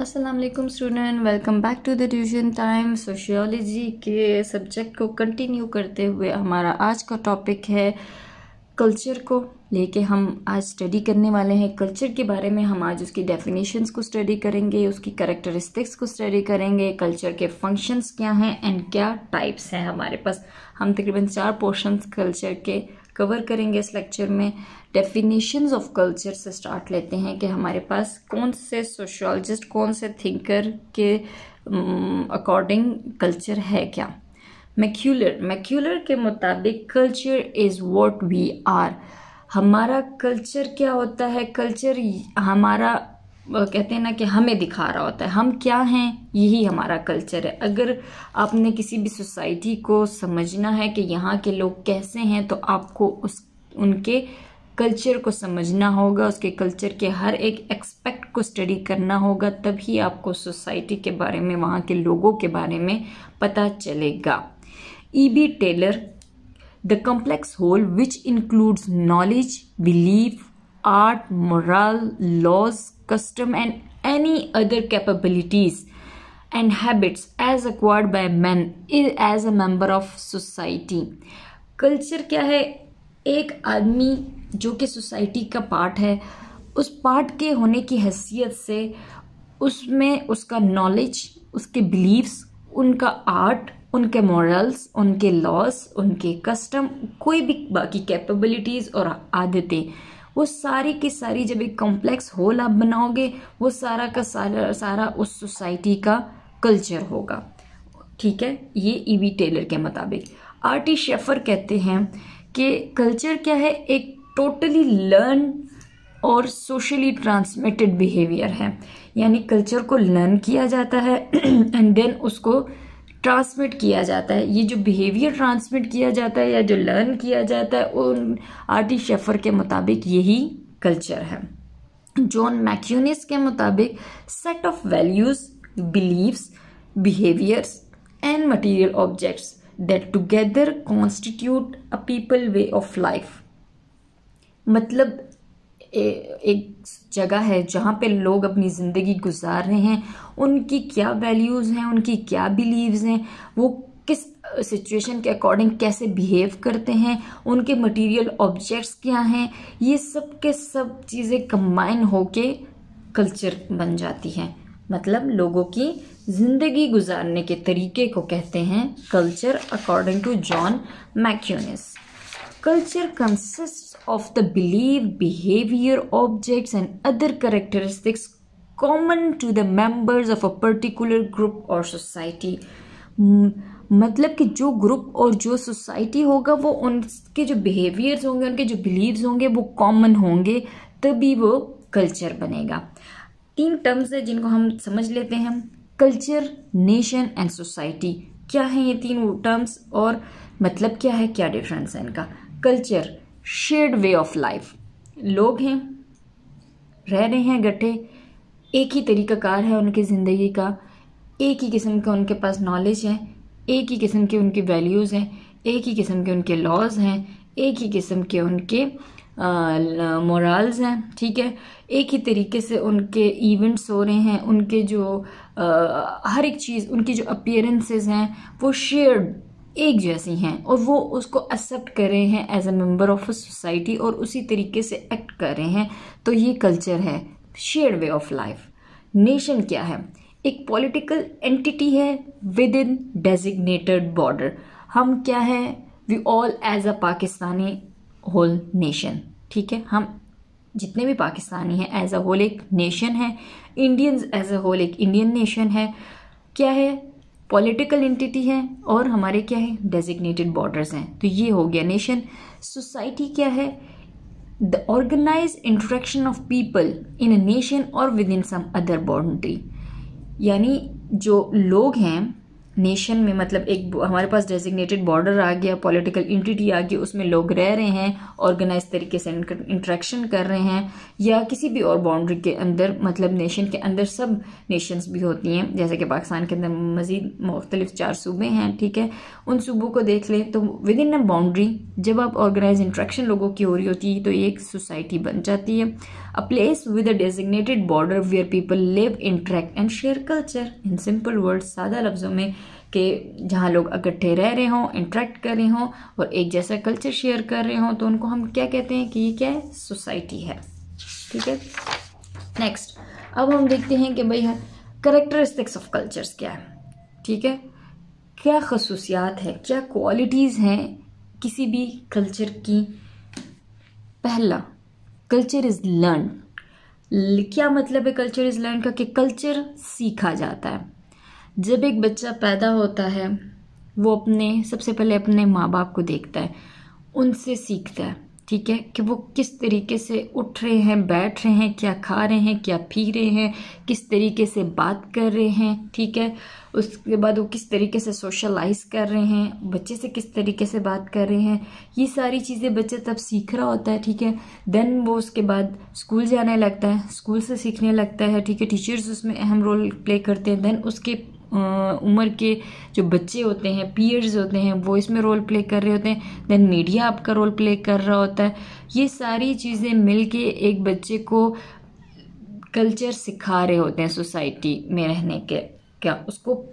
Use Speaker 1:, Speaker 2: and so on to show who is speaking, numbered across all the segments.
Speaker 1: Aslam student welcome back to the tuition time sociology के subject को continue करते हुए हमारा आज का टॉपिक है कल्चर को लेके हम आज स्टडी करने वाले हैं कल्चर के बारे में हम आज उसकी डेफिनेशंस को स्टडी करेंगे उसकी करेक्टरिस्टिक्स को स्टडी करेंगे कल्चर के फंक्शंस क्या हैं एंड क्या टाइप्स हैं हमारे पास हम तकरीबन चार पोर्शंस कल्चर के कवर करेंगे इस लेक्चर में डेफिनेशंस ऑफ कल्चर से स्टार्ट लेते हैं कि हमारे पास कौन से सोशोलॉजिस्ट कौन से थिंकर के अकॉर्डिंग कल्चर है क्या मैक्यूलर मैक्यूलर के मुताबिक culture is what we are हमारा कल्चर क्या होता है कल्चर हमारा कहते हैं ना कि हमें दिखा रहा होता है हम क्या हैं यही हमारा कल्चर है अगर आपने किसी भी सोसाइटी को समझना है कि यहाँ के लोग कैसे हैं तो आपको उस उनके कल्चर को समझना होगा उसके कल्चर के हर एक एक्सपेक्ट को स्टडी करना होगा तभी आपको सोसाइटी के बारे में वहाँ के लोगों के बारे में पता चलेगा E B Tylor the complex whole which includes knowledge belief art moral laws custom and any other capabilities and habits as acquired by men as a member of society culture क्या है एक आदमी जो कि सोसाइटी का part है उस part के होने की हैसियत से उसमें उसका नॉलेज उसके बिलीव्स उनका आर्ट उनके मॉरल्स उनके लॉस उनके कस्टम कोई भी बाकी कैपेबिलिटीज़ और आदतें वो सारी की सारी जब एक कॉम्प्लेक्स होल आप बनाओगे वो सारा का सारा सारा उस सोसाइटी का कल्चर होगा ठीक है ये ई वी टेलर के मुताबिक आर टी शेफर कहते हैं कि कल्चर क्या है एक टोटली लर्न और सोशली ट्रांसमिटेड बिहेवियर है यानी कल्चर को लर्न किया जाता है एंड देन उसको ट्रांसमिट किया जाता है ये जो बिहेवियर ट्रांसमिट किया जाता है या जो लर्न किया जाता है उन आर्टी शेफर के मुताबिक यही कल्चर है जॉन मैक्यूनिस के मुताबिक set of values beliefs behaviours and material objects that together constitute a people way of life मतलब ए, एक जगह है जहाँ पे लोग अपनी ज़िंदगी गुजार रहे हैं उनकी क्या वैल्यूज़ हैं उनकी क्या बिलीव्स हैं वो किस सिचुएशन के अकॉर्डिंग कैसे बिहेव करते हैं उनके मटेरियल ऑब्जेक्ट्स क्या हैं ये सब के सब चीज़ें कंबाइन होके कल्चर बन जाती हैं मतलब लोगों की ज़िंदगी गुजारने के तरीके को कहते हैं culture according to John Macionis Culture consists of the belief, behavior, objects, and other characteristics common to the members of a particular group or society. मतलब कि जो ग्रुप और जो सोसाइटी होगा वो उनके जो बिहेवियर्स होंगे उनके जो बिलीव्स होंगे वो कॉमन होंगे तभी वो कल्चर बनेगा तीन टर्म्स है जिनको हम समझ लेते हैं कल्चर नेशन एंड सोसाइटी क्या है ये तीन टर्म्स और मतलब क्या है क्या डिफरेंस है इनका culture shared way of life लोग हैं रह रहे हैं गट्ठे एक ही तरीक़ाकार है उनकी ज़िंदगी का एक ही किस्म का उनके पास नॉलेज है एक ही किस्म के उनकी वैल्यूज़ हैं एक ही किस्म के उनके लॉज हैं एक ही किस्म के उनके मोरल्स हैं ठीक है एक ही तरीके से उनके इवेंट्स हो रहे हैं उनके जो आ, हर एक चीज़ उनकी जो अपियरेंसेस हैं वो शेयर्ड एक जैसी हैं और वो उसको एक्सेप्ट कर रहे हैं as a member of a society और उसी तरीके से एक्ट कर रहे हैं तो ये कल्चर है share way of life nation क्या है एक पॉलिटिकल एंटिटी है विद इन डेजिग्नेटेड बॉर्डर हम क्या है we all as a Pakistani whole nation ठीक है हम जितने भी पाकिस्तानी हैं एज अ होल एक नेशन है इंडियंस एज अ होल एक इंडियन नेशन है क्या है पॉलिटिकल एंटिटी है और हमारे क्या है डेजिग्नेटेड बॉर्डर्स हैं तो ये हो गया नेशन सोसाइटी क्या है the organize interaction of people in a nation और within some other boundary यानी जो लोग हैं नेशन में मतलब एक हमारे पास डेजिग्नेटेड बॉर्डर आ गया पॉलिटिकल इंटिटी आ गई उसमें लोग रह रहे हैं ऑर्गेनाइज तरीके से इंट्रैक्शन कर रहे हैं या किसी भी और बाउंड्री के अंदर मतलब नेशन के अंदर सब नेशंस भी होती हैं जैसे कि पाकिस्तान के अंदर मज़ीद मुख्तलिफ चार सूबे हैं ठीक है उन सूबों को देख लें तो विद इन अ बाउंड्री जब आप ऑर्गेनाइज इंट्रैक्शन लोगों की हो रही होती है तो एक सोसाइटी बन जाती है a place with a designated border where people live, interact and share culture. In simple words, सादा लफ्ज़ों में कि जहाँ लोग इकट्ठे रह रहे हों इंटरेक्ट कर रहे हों और एक जैसा कल्चर शेयर कर रहे हों तो उनको हम क्या कहते हैं कि ये क्या है सोसाइटी है ठीक है नेक्स्ट अब हम देखते हैं कि भाई करेक्टरिस्टिक्स ऑफ कल्चर्स क्या है ठीक है क्या खसूसियात है क्या क्वालिटीज़ हैं किसी भी कल्चर की पहला कल्चर इज लर्न क्या मतलब है कल्चर इज लर्न का कि कल्चर सीखा जाता है जब एक बच्चा पैदा होता है वो अपने सबसे पहले अपने माँ बाप को देखता है उनसे सीखता है ठीक है कि वो किस तरीके से उठ रहे हैं बैठ रहे हैं क्या खा रहे हैं क्या पी रहे हैं किस तरीके से बात कर रहे हैं ठीक है उसके बाद वो किस तरीके से सोशलाइज कर रहे हैं बच्चे से किस तरीके से बात कर रहे हैं ये सारी चीज़ें बच्चा तब सीख रहा होता है ठीक है देन वो उसके बाद स्कूल जाने लगता है स्कूल से सीखने लगता है ठीक है टीचर्स उसमें अहम रोल प्ले करते हैं देन उसके उम्र के जो बच्चे होते हैं पीयर्स होते हैं वो इसमें रोल प्ले कर रहे होते हैं देन मीडिया आपका रोल प्ले कर रहा होता है ये सारी चीज़ें मिल के एक बच्चे को कल्चर सिखा रहे होते हैं सोसाइटी में रहने के क्या उसको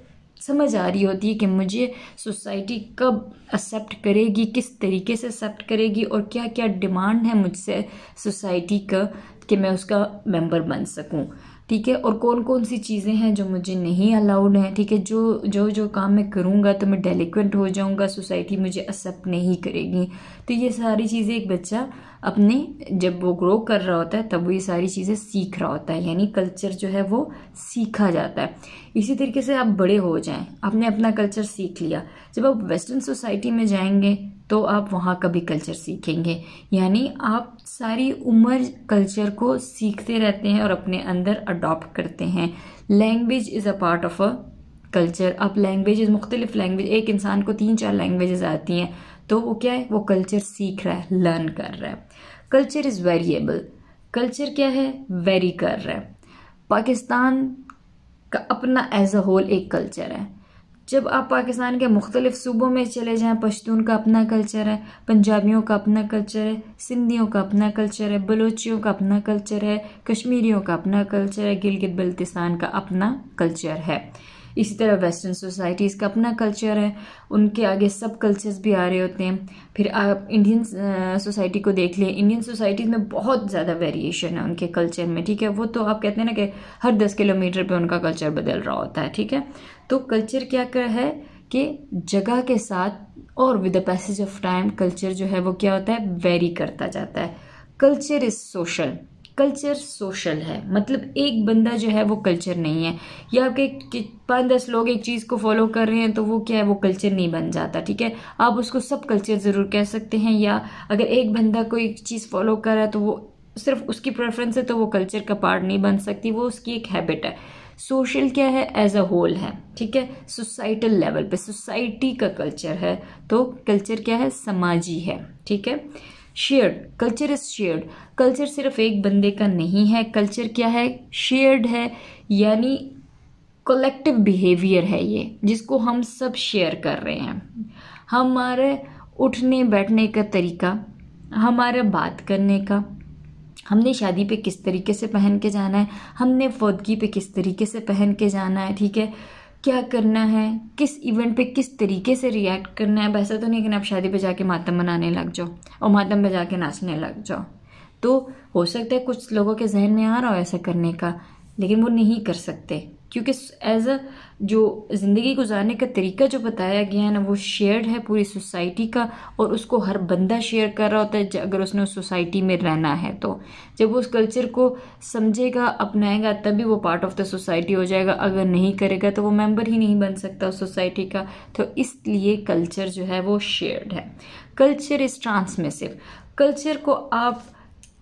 Speaker 1: समझ आ रही होती है कि मुझे सोसाइटी कब एक्सेप्ट करेगी किस तरीके से एक्सेप्ट करेगी और क्या क्या डिमांड है मुझसे सोसाइटी का कि मैं उसका मेंबर बन सकूं ठीक है और कौन कौन सी चीज़ें हैं जो मुझे नहीं अलाउड हैं ठीक है जो जो जो काम मैं करूँगा तो मैं डेलिक्वेंट हो जाऊँगा सोसाइटी मुझे एक्सेप्ट नहीं करेगी तो ये सारी चीज़ें एक बच्चा अपने जब वो ग्रो कर रहा होता है तब वो ये सारी चीज़ें सीख रहा होता है यानी कल्चर जो है वो सीखा जाता है इसी तरीके से आप बड़े हो जाएं आपने अपना कल्चर सीख लिया जब आप वेस्टर्न सोसाइटी में जाएंगे तो आप वहाँ का भी कल्चर सीखेंगे यानी आप सारी उम्र कल्चर को सीखते रहते हैं और अपने अंदर अडॉप्ट करते हैं language is a part of a culture आप लैंग्वेज मुख्तलिफ लैंग्वेज एक इंसान को तीन चार लैंग्वेजेस आती हैं तो वो क्या है वो कल्चर सीख रहा है लर्न कर रहा है कल्चर इज़ वेरिएबल कल्चर क्या है वेरी कर रहा है पाकिस्तान का अपना एज अ होल एक कल्चर है जब आप पाकिस्तान के मुख्तलिफ सूबों में चले जाएं पश्तून का अपना कल्चर है पंजाबियों का अपना कल्चर है सिंधियों का अपना कल्चर है बलोचियों का अपना कल्चर है कश्मीरियों का अपना कल्चर है गिलगित बल्तिस्तान का अपना कल्चर है इसी तरह वेस्टर्न सोसाइटीज़ का अपना कल्चर है उनके आगे सब कल्चर्स भी आ रहे होते हैं फिर आप इंडियन सोसाइटी को देख लें इंडियन सोसाइटीज़ में बहुत ज़्यादा वेरिएशन है उनके कल्चर में ठीक है वो तो आप कहते हैं ना कि हर दस किलोमीटर पर उनका कल्चर बदल रहा होता है ठीक है तो कल्चर क्या कर है कि जगह के साथ और with the passage of time culture जो है वो क्या होता है वेरी करता जाता है culture is social culture social है मतलब एक बंदा जो है वो कल्चर नहीं है या आपके पाँच दस लोग एक चीज़ को फॉलो कर रहे हैं तो वो क्या है वो कल्चर नहीं बन जाता ठीक है आप उसको सब कल्चर ज़रूर कह सकते हैं या अगर एक बंदा कोई चीज़ फॉलो कर रहा है तो वो सिर्फ उसकी प्रेफरेंस है तो वो कल्चर का पार्ट नहीं बन सकती वो उसकी एक हैबिट है सोशल क्या है एज अ होल है ठीक है सोसाइटल लेवल पे सोसाइटी का कल्चर है तो कल्चर क्या है समाजी है ठीक है shared culture is shared culture सिर्फ एक बंदे का नहीं है कल्चर क्या है शेयर्ड है यानी कलेक्टिव बिहेवियर है ये जिसको हम सब शेयर कर रहे हैं हमारे उठने बैठने का तरीका हमारा बात करने का हमने शादी पे किस तरीके से पहन के जाना है हमने फौदगी पे किस तरीके से पहन के जाना है ठीक है क्या करना है किस इवेंट पे किस तरीके से रिएक्ट करना है वैसा तो नहीं कि आप शादी पे जाके मातम मनाने लग जाओ और मातम पे जाके नाचने लग जाओ तो हो सकता है कुछ लोगों के जहन में आ रहा हो ऐसा करने का लेकिन वो नहीं कर सकते क्योंकि एज अ जो ज़िंदगी गुजारने का तरीका जो बताया गया है ना वो शेयर्ड है पूरी सोसाइटी का और उसको हर बंदा शेयर कर रहा होता है अगर उसने उस सोसाइटी में रहना है तो जब वो उस कल्चर को समझेगा अपनाएगा तभी वो पार्ट ऑफ द सोसाइटी हो जाएगा अगर नहीं करेगा तो वो मेम्बर ही नहीं बन सकता उस सोसाइटी का तो इसलिए कल्चर जो है वो शेयर्ड है कल्चर इज़ ट्रांसमिसिव कल्चर को आप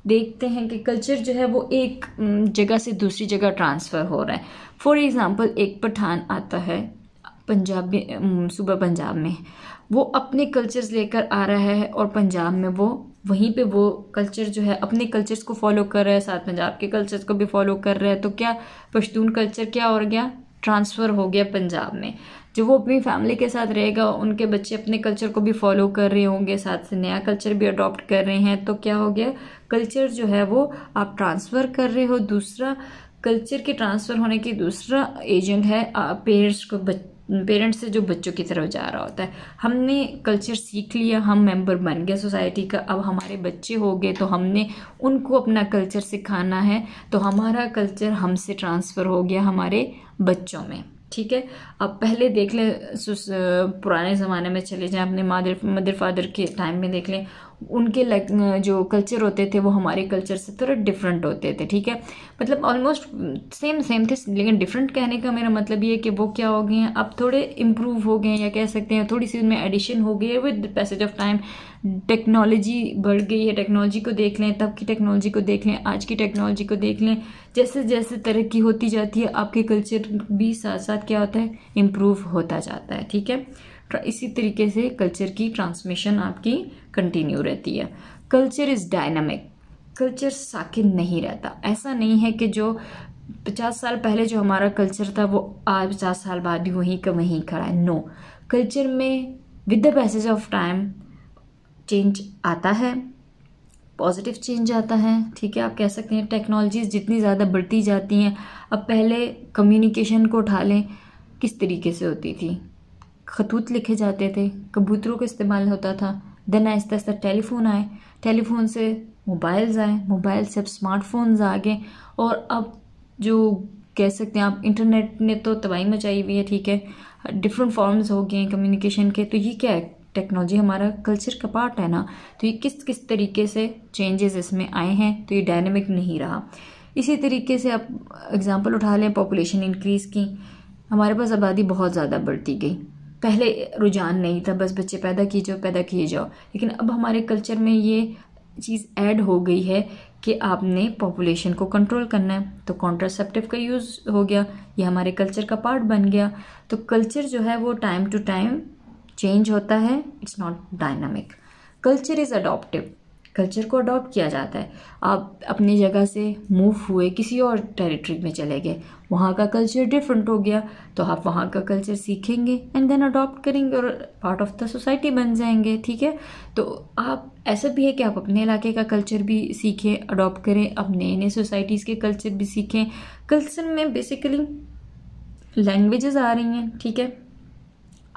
Speaker 1: देखते हैं कि कल्चर जो है वो एक जगह से दूसरी जगह ट्रांसफ़र हो रहा है फॉर एग्ज़ाम्पल एक पठान आता है पंजाब सुबह पंजाब में वो अपने कल्चर्स लेकर आ रहा है और पंजाब में वो वहीं पे वो कल्चर जो है अपने कल्चर्स को फॉलो कर रहा है साथ पंजाब के कल्चर्स को भी फॉलो कर रहा है तो क्या पश्तून कल्चर क्या हो गया ट्रांसफ़र हो गया पंजाब में जो वो अपनी फैमिली के साथ रहेगा उनके बच्चे अपने कल्चर को भी फॉलो कर रहे होंगे साथ से नया कल्चर भी अडॉप्ट कर रहे हैं तो क्या हो गया कल्चर जो है वो आप ट्रांसफ़र कर रहे हो दूसरा कल्चर के ट्रांसफ़र होने की दूसरा एजेंट है पेरेंट्स को बच पेरेंट्स से जो बच्चों की तरफ जा रहा होता है हमने कल्चर सीख लिया हम मेंबर बन गए सोसाइटी का अब हमारे बच्चे हो गए तो हमने उनको अपना कल्चर सिखाना है तो हमारा कल्चर हमसे ट्रांसफ़र हो गया हमारे बच्चों में ठीक है अब पहले देख लें पुराने ज़माने में चले जाएं अपने मादर मदर फादर के टाइम में देख लें उनके जो कल्चर होते थे वो हमारे कल्चर से थोड़ा डिफरेंट होते थे ठीक है मतलब ऑलमोस्ट सेम सेम थे लेकिन डिफरेंट कहने का मेरा मतलब ये है कि वो क्या हो गए हैं अब थोड़े इम्प्रूव हो गए हैं या कह सकते हैं थोड़ी सी उनमें एडिशन हो गई है with passage of time technology बढ़ गई है टेक्नोलॉजी को देख लें तब की टेक्नोलॉजी को देख लें आज की टेक्नोलॉजी को देख लें जैसे जैसे तरक्की होती जाती है आपके कल्चर भी साथ साथ क्या होता है इम्प्रूव होता जाता है ठीक है इसी तरीके से कल्चर की ट्रांसमिशन आपकी कंटिन्यू रहती है कल्चर इज़ डायनामिक कल्चर साकिन नहीं रहता ऐसा नहीं है कि जो पचास साल पहले जो हमारा कल्चर था वो आज पचास साल बाद भी वहीं का वहीं खड़ा है नो कल्चर में with the passage of time change आता है पॉजिटिव चेंज आता है ठीक है आप कह सकते हैं टेक्नोलॉजीज जितनी ज़्यादा बढ़ती जाती हैं अब पहले कम्युनिकेशन को उठा लें किस तरीके से होती थी खतूत लिखे जाते थे कबूतरों का इस्तेमाल होता था देन आहिस्ता आहिस्ता टेलीफोन आए टेलीफोन से मोबाइल्स आए मोबाइल से अब स्मार्टफोन्स आ गए और अब जो कह सकते हैं आप इंटरनेट ने तो तबाही मचाई हुई है ठीक है डिफरेंट फॉर्म्स हो गए हैं कम्युनिकेशन के तो ये क्या है टेक्नोलॉजी हमारा कल्चर का पार्ट है ना तो ये किस किस तरीके से चेंजेस इसमें आए हैं तो ये डायनेमिक नहीं रहा इसी तरीके से आप एग्ज़ाम्पल उठा लें पॉपुलेशन इंक्रीज़ की हमारे पास आबादी बहुत ज़्यादा बढ़ती गई पहले रुझान नहीं था बस बच्चे पैदा किए जाओ पैदा किए जाओ लेकिन अब हमारे कल्चर में ये चीज़ ऐड हो गई है कि आपने पॉपुलेशन को कंट्रोल करना है तो कॉन्ट्रासेप्टिव का यूज़ हो गया ये हमारे कल्चर का पार्ट बन गया तो कल्चर जो है वो टाइम टू टाइम चेंज होता है it's not dynamic culture is adoptive culture को अडॉप्ट किया जाता है आप अपनी जगह से मूव हुए किसी और टेरिटरी में चले गए वहाँ का कल्चर डिफरेंट हो गया तो आप वहाँ का कल्चर सीखेंगे एंड देन अडॉप्ट करेंगे और पार्ट ऑफ द सोसाइटी बन जाएंगे ठीक है तो आप ऐसा भी है कि आप अपने इलाके का कल्चर भी सीखें अडॉप्ट करें अब नए नए सोसाइटीज़ के कल्चर भी सीखें कल्चर में बेसिकली लैंग्वेजेस आ रही हैं ठीक है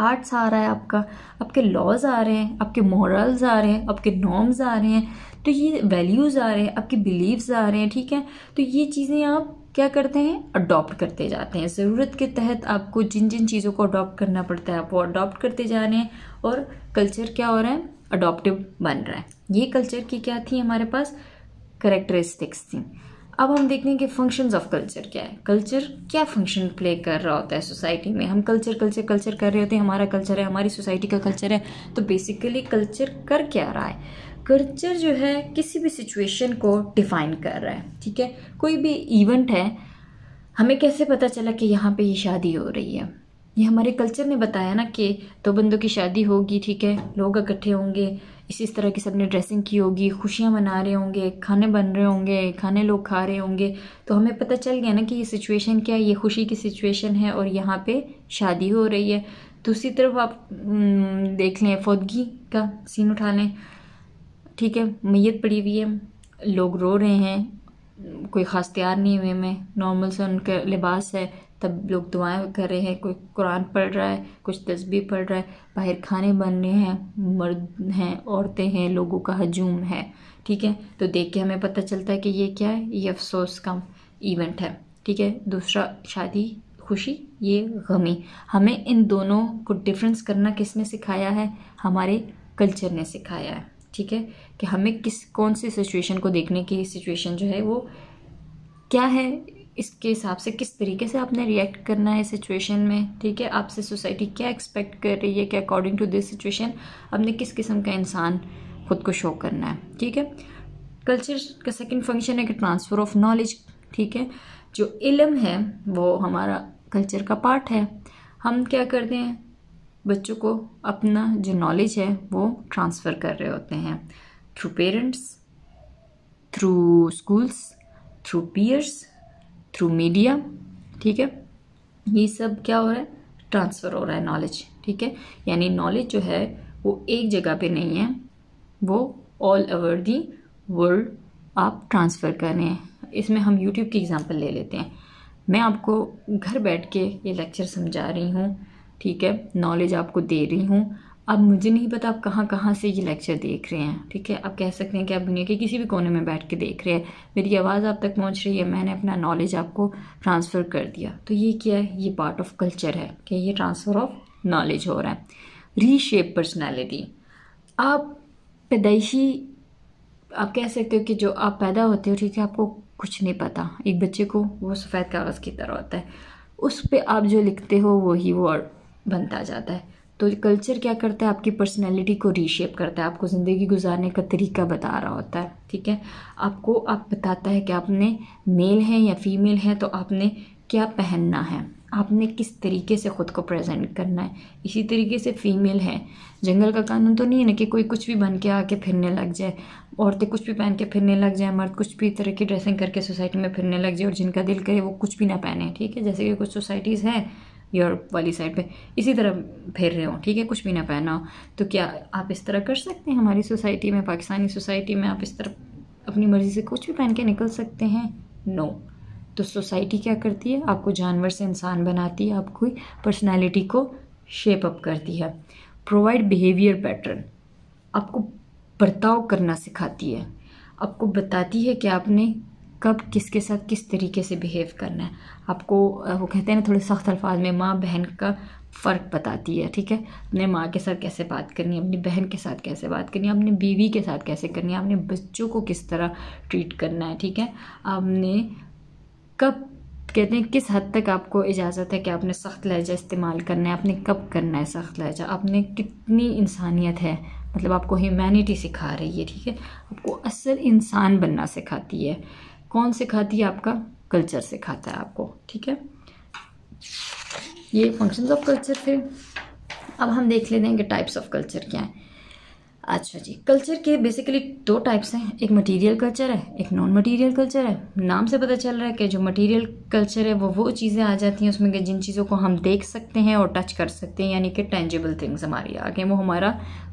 Speaker 1: आर्ट्स आ रहा है आपका आपके लॉज आ रहे हैं आपके मॉरल्स आ रहे हैं आपके नॉर्म्स आ रहे हैं तो ये वैल्यूज़ आ रहे हैं आपके बिलीव्स आ रहे हैं ठीक है तो ये चीज़ें आप क्या करते हैं अडॉप्ट करते जाते हैं ज़रूरत के तहत आपको जिन जिन चीज़ों को अडॉप्ट करना पड़ता है आप वो अडॉप्ट करते जा रहे हैं और कल्चर क्या हो रहा है अडॉप्टिव बन रहा है ये कल्चर की क्या थी हमारे पास करेक्टरिस्टिक्स थी अब हम देखेंगे कि फंक्शंस ऑफ कल्चर क्या है कल्चर क्या फंक्शन प्ले कर रहा होता है सोसाइटी में हम कल्चर कल्चर कल्चर कर रहे होते हैं हमारा कल्चर है हमारी सोसाइटी का कल्चर है तो बेसिकली कल्चर कर क्या रहा है कल्चर जो है किसी भी सिचुएशन को डिफाइन कर रहा है ठीक है कोई भी इवेंट है हमें कैसे पता चला कि यहाँ पे ये शादी हो रही है ये हमारे कल्चर ने बताया ना कि दो बंदों की शादी होगी ठीक है लोग इकट्ठे होंगे इस इस तरह की सबने ड्रेसिंग की होगी खुशियाँ मना रहे होंगे खाने बन रहे होंगे खाने लोग खा रहे होंगे तो हमें पता चल गया ना कि ये सिचुएशन क्या है ये खुशी की सिचुएशन है और यहाँ पे शादी हो रही है दूसरी तो तरफ आप हम्म, देख लें फौदगी का सीन उठा लें ठीक है मैयत पड़ी हुई है लोग रो रहे हैं कोई ख़ास तैयार नहीं हुए में नॉर्मल सा उनका लिबास है तब लोग दुआएं कर रहे हैं कोई कुरान पढ़ रहा है कुछ तस्बी पढ़ रहा है बाहर खाने बन रहे हैं मर्द हैं औरतें हैं लोगों का हजूम है ठीक है तो देख के हमें पता चलता है कि ये क्या है ये अफसोस का इवेंट है ठीक है दूसरा शादी खुशी ये गमी हमें इन दोनों को डिफरेंस करना किसने सिखाया है हमारे कल्चर ने सिखाया है ठीक है कि हमें किस कौन सी सिचुएशन को देखने की सिचुएशन जो है वो क्या है इसके हिसाब से किस तरीके से आपने रिएक्ट करना है सिचुएशन में ठीक है आपसे सोसाइटी क्या एक्सपेक्ट कर रही है कि अकॉर्डिंग टू दिस सिचुएशन आपने किस किस्म का इंसान खुद को शो करना है ठीक है कल्चर का सेकंड फंक्शन है कि ट्रांसफ़र ऑफ नॉलेज ठीक है जो इलम है वो हमारा कल्चर का पार्ट है हम क्या करते हैं बच्चों को अपना जो नॉलेज है वो ट्रांसफ़र कर रहे होते हैं through parents through schools through peers through media ठीक है ये सब क्या हो रहा है ट्रांसफ़र हो रहा है नॉलेज ठीक है यानी नॉलेज जो है वो एक जगह पे नहीं है वो ऑल ओवर दी वर्ल्ड आप ट्रांसफ़र कर रहे हैं इसमें हम यूट्यूब की एग्ज़ाम्पल ले लेते हैं मैं आपको घर बैठ के ये लेक्चर समझा रही हूँ ठीक है नॉलेज आपको दे रही हूँ अब मुझे नहीं पता आप कहाँ कहाँ से ये लेक्चर देख रहे हैं ठीक है आप कह सकते हैं कि आप दुनिया के किसी भी कोने में बैठ के देख रहे हैं मेरी आवाज़ आप तक पहुँच रही है मैंने अपना नॉलेज आपको ट्रांसफ़र कर दिया तो ये क्या है ये पार्ट ऑफ कल्चर है कि ये ट्रांसफ़र ऑफ नॉलेज हो रहा है रीशेप पर्सनैलिटी आप पैदाइशी आप कह सकते हो कि जो आप पैदा होते हो ठीक है आपको कुछ नहीं पता एक बच्चे को वो सफ़ेद कागज़ की तरह होता है उस पर आप जो लिखते हो वही वो, ही वो बनता जाता है तो कल्चर क्या करता है आपकी पर्सनैलिटी को रीशेप करता है आपको ज़िंदगी गुजारने का तरीका बता रहा होता है ठीक है आपको आप बताता है कि आपने मेल हैं या फीमेल हैं तो आपने क्या पहनना है आपने किस तरीके से ख़ुद को प्रेजेंट करना है इसी तरीके से फीमेल है जंगल का कानून तो नहीं है ना कि कोई कुछ भी बन के आके फिरने लग जाए औरतें कुछ भी पहन के फिरने लग जाए मर्द कुछ भी तरह की ड्रेसिंग करके सोसाइटी में फिरने लग जाए और जिनका दिल करे वो कुछ भी ना पहने ठीक है जैसे कि कुछ सोसाइटीज़ हैं यूरोप वाली साइड पे इसी तरह फिर रहे हो ठीक है कुछ भी ना पहना हो तो क्या आप इस तरह कर सकते हैं हमारी सोसाइटी में पाकिस्तानी सोसाइटी में आप इस तरह अपनी मर्ज़ी से कुछ भी पहन के निकल सकते हैं नो तो सोसाइटी क्या करती है आपको जानवर से इंसान बनाती है आपकी पर्सनैलिटी को शेप अप करती है प्रोवाइड बिहेवियर पैटर्न आपको बर्ताव करना सिखाती है आपको बताती है कि आपने कब किसके साथ किस तरीके से बिहेव करना है आपको वो कहते हैं ना थोड़े सख्त अल्फाज में माँ बहन का फ़र्क बताती है ठीक है अपने माँ के साथ कैसे बात करनी है अपनी बहन के साथ कैसे बात करनी है अपने बीवी के साथ कैसे करनी है अपने बच्चों को किस तरह ट्रीट करना है ठीक है आपने कब कहते हैं किस हद तक आपको इजाज़त है कि आपने सख्त लहजा इस्तेमाल करना है आपने कब करना है सख्त लहजा आपने कितनी इंसानियत है मतलब आपको ह्यूमैनिटी सिखा रही है ठीक है आपको असल इंसान बनना सिखाती है कौन सिखाती है आपका कल्चर सिखाता है आपको ठीक है ये फंक्शंस ऑफ कल्चर थे अब हम देख लेते हैं कि टाइप्स ऑफ कल्चर क्या है अच्छा जी कल्चर के बेसिकली दो टाइप्स हैं एक मटेरियल कल्चर है एक नॉन मटेरियल कल्चर है नाम से पता चल रहा है कि जो मटेरियल कल्चर है वो वो चीज़ें आ जाती हैं उसमें कि जिन चीज़ों को हम देख सकते हैं और टच कर सकते हैं यानी कि टेंजिबल थिंग्स हमारी आगे वो हमारा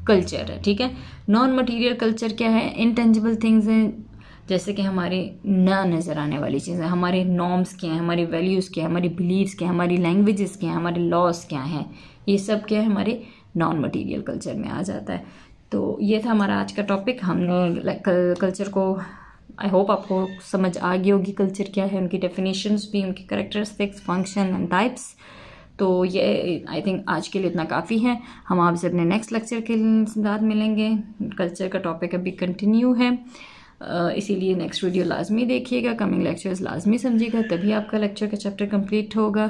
Speaker 1: कल्चर है ठीक है नॉन मटेरियल कल्चर क्या है इनटेंजिबल थिंग्स हैं जैसे कि हमारे ना नज़र आने वाली चीज़ें हमारे नॉर्म्स क्या हैं हमारे वैल्यूज़ क्या हैं हमारी बिलीव्स क्या हैं हमारी लैंग्वेजेस क्या हैं हमारे लॉस क्या हैं ये सब क्या है हमारे नॉन मटीरियल कल्चर में आ जाता है तो ये था हमारा आज का टॉपिक हमने कल्चर को आई होप आपको समझ आ गई होगी कल्चर क्या है उनकी डेफिनेशंस भी उनकी करेक्टरिस्टिक्स फंक्शन एंड टाइप्स तो ये आई थिंक आज के लिए इतना काफ़ी है हम आपसे अपने नेक्स्ट लेक्चर के साथ मिलेंगे कल्चर का टॉपिक अभी कंटिन्यू है इसीलिए नेक्स्ट वीडियो लाजमी देखिएगा कमिंग लेक्चर्स लाजमी समझिएगा तभी आपका लेक्चर का चैप्टर कंप्लीट होगा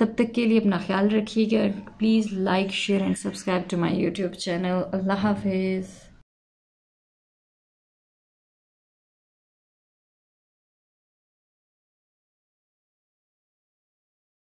Speaker 1: तब तक के लिए अपना ख्याल रखिएगा please like share and subscribe to my YouTube channel अल्लाह हाफिज़